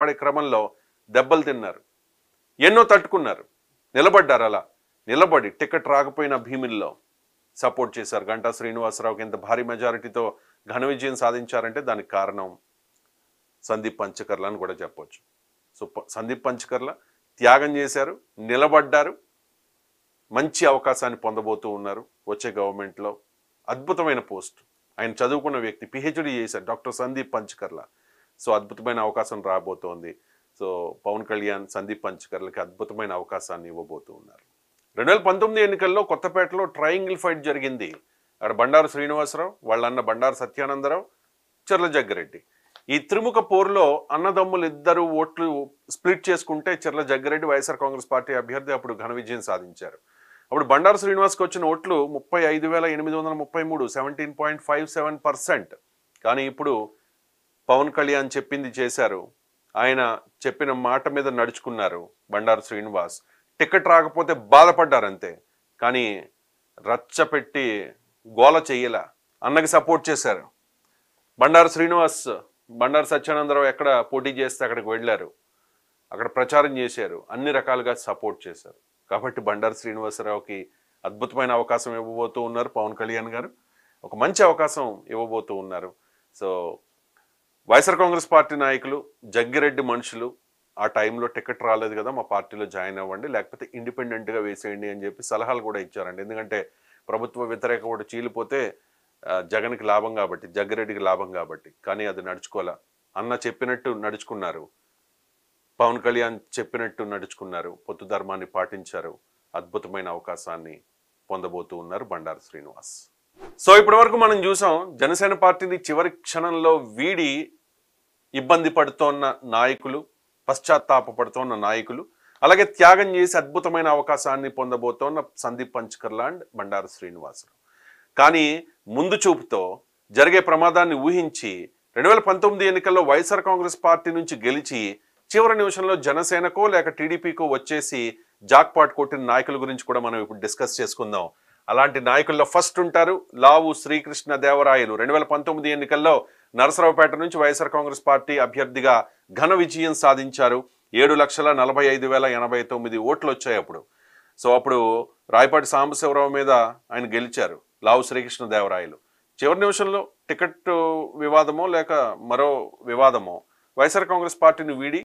పడే క్రమంలో దెబ్బలు తిన్నారు ఎన్నో తట్టుకున్నారు నిలబడ్డారు అలా నిలబడి టికెట్ రాకపోయిన భీమిల్లో సపోర్ట్ చేశారు గంటా శ్రీనివాసరావుకి ఎంత భారీ మెజారిటీతో ఘన విజయం సాధించారంటే దానికి కారణం సందీప్ పంచకర్ల అని కూడా చెప్పవచ్చు సో సందీప్ పంచకర్ల త్యాగం చేశారు నిలబడ్డారు మంచి అవకాశాన్ని పొందబోతూ ఉన్నారు వచ్చే గవర్నమెంట్లో అద్భుతమైన పోస్ట్ ఆయన చదువుకున్న వ్యక్తి పిహెచ్డి చేశారు డాక్టర్ సందీప్ పంచకర్ల సో అద్భుతమైన అవకాశం రాబోతోంది సో పవన్ కళ్యాణ్ సందీప్ పంచకర్లకి అద్భుతమైన అవకాశాన్ని ఇవ్వబోతూ ఉన్నారు రెండు వేల పంతొమ్మిది ఎన్నికల్లో కొత్తపేటలో ట్రయాంగిల్ ఫైట్ జరిగింది అక్కడ బండారు శ్రీనివాసరావు వాళ్ళన్న బండారు సత్యానందరావు చర్ల జగ్గిరెడ్డి ఈ త్రిముఖ పోరులో అన్నదమ్ములు ఇద్దరు ఓట్లు స్ప్లిట్ చేసుకుంటే చర్ల జగ్గరెడ్డి వైఎస్ఆర్ కాంగ్రెస్ పార్టీ అభ్యర్థి అప్పుడు ఘన విజయం సాధించారు అప్పుడు బండారు శ్రీనివాస్కి వచ్చిన ఓట్లు ముప్పై ఐదు వేల ఎనిమిది వందల ముప్పై మూడు seventeen point five seven percent కానీ ఇప్పుడు పవన్ కళ్యాణ్ చెప్పింది చేశారు ఆయన చెప్పిన మాట మీద నడుచుకున్నారు బండారు శ్రీనివాస్ టికెట్ రాకపోతే బాధపడ్డారంతే కానీ రచ్చపెట్టి గోల చెయ్యలా అన్నకి సపోర్ట్ చేశారు బండారు శ్రీనివాస్ బండారు సత్యానందరావు ఎక్కడ పోటీ చేస్తే అక్కడికి వెళ్ళారు అక్కడ ప్రచారం చేశారు అన్ని రకాలుగా సపోర్ట్ చేశారు కాబట్టి బండారు శ్రీనివాసరావుకి అద్భుతమైన అవకాశం ఇవ్వబోతూ ఉన్నారు పవన్ కళ్యాణ్ గారు ఒక మంచి అవకాశం ఇవ్వబోతూ ఉన్నారు సో వైఎస్ఆర్ కాంగ్రెస్ పార్టీ నాయకులు జగ్గిరెడ్డి మనుషులు ఆ టైంలో టికెట్ రాలేదు కదా మా పార్టీలో జాయిన్ అవ్వండి లేకపోతే ఇండిపెండెంట్గా వేసేయండి అని చెప్పి సలహాలు కూడా ఇచ్చారండి ఎందుకంటే ప్రభుత్వ వ్యతిరేక ఓటు చీలిపోతే జగన్కి లాభం కాబట్టి జగ్గిరెడ్డికి లాభం కాబట్టి కానీ అది నడుచుకోలే అన్న చెప్పినట్టు నడుచుకున్నారు పవన్ కళ్యాణ్ చెప్పినట్టు నడుచుకున్నారు పొత్తు ధర్మాన్ని పాటించారు అద్భుతమైన అవకాశాన్ని పొందబోతూ ఉన్నారు బండారు శ్రీనివాస్ సో ఇప్పటి వరకు మనం చూసాం జనసేన పార్టీని చివరి క్షణంలో వీడి ఇబ్బంది పడుతోన్న నాయకులు పశ్చాత్తాపడుతోన్న నాయకులు అలాగే త్యాగం చేసి అద్భుతమైన అవకాశాన్ని పొందబోతోన్న సందీప్ పంచకర్లాండ్ బండారు శ్రీనివాసులు కానీ ముందు చూపుతో జరిగే ప్రమాదాన్ని ఊహించి రెండు వేల పంతొమ్మిది ఎన్నికల్లో వైఎస్ఆర్ కాంగ్రెస్ పార్టీ నుంచి గెలిచి చివరి నిమిషంలో జనసేనకో లేక టీడీపీకో వచ్చేసి జాక్పాట్ కొట్టిన నాయకుల గురించి కూడా మనం ఇప్పుడు డిస్కస్ చేసుకుందాం అలాంటి నాయకుల్లో ఫస్ట్ ఉంటారు లావు శ్రీకృష్ణ దేవరాయలు రెండు వేల పంతొమ్మిది ఎన్నికల్లో నరసరావుపేట నుంచి వైఎస్ఆర్ కాంగ్రెస్ పార్టీ అభ్యర్థిగా ఘన విజయం సాధించారు ఏడు లక్షల నలభై ఐదు వేల ఎనభై తొమ్మిది ఓట్లు వచ్చాయి అప్పుడు సో అప్పుడు రాయపాటి సాంబశివరావు మీద ఆయన గెలిచారు లావు శ్రీకృష్ణదేవరాయలు చివరి నిమిషంలో టికెట్ వివాదమో లేక మరో వివాదమో వైఎస్ఆర్ కాంగ్రెస్ పార్టీని వీడి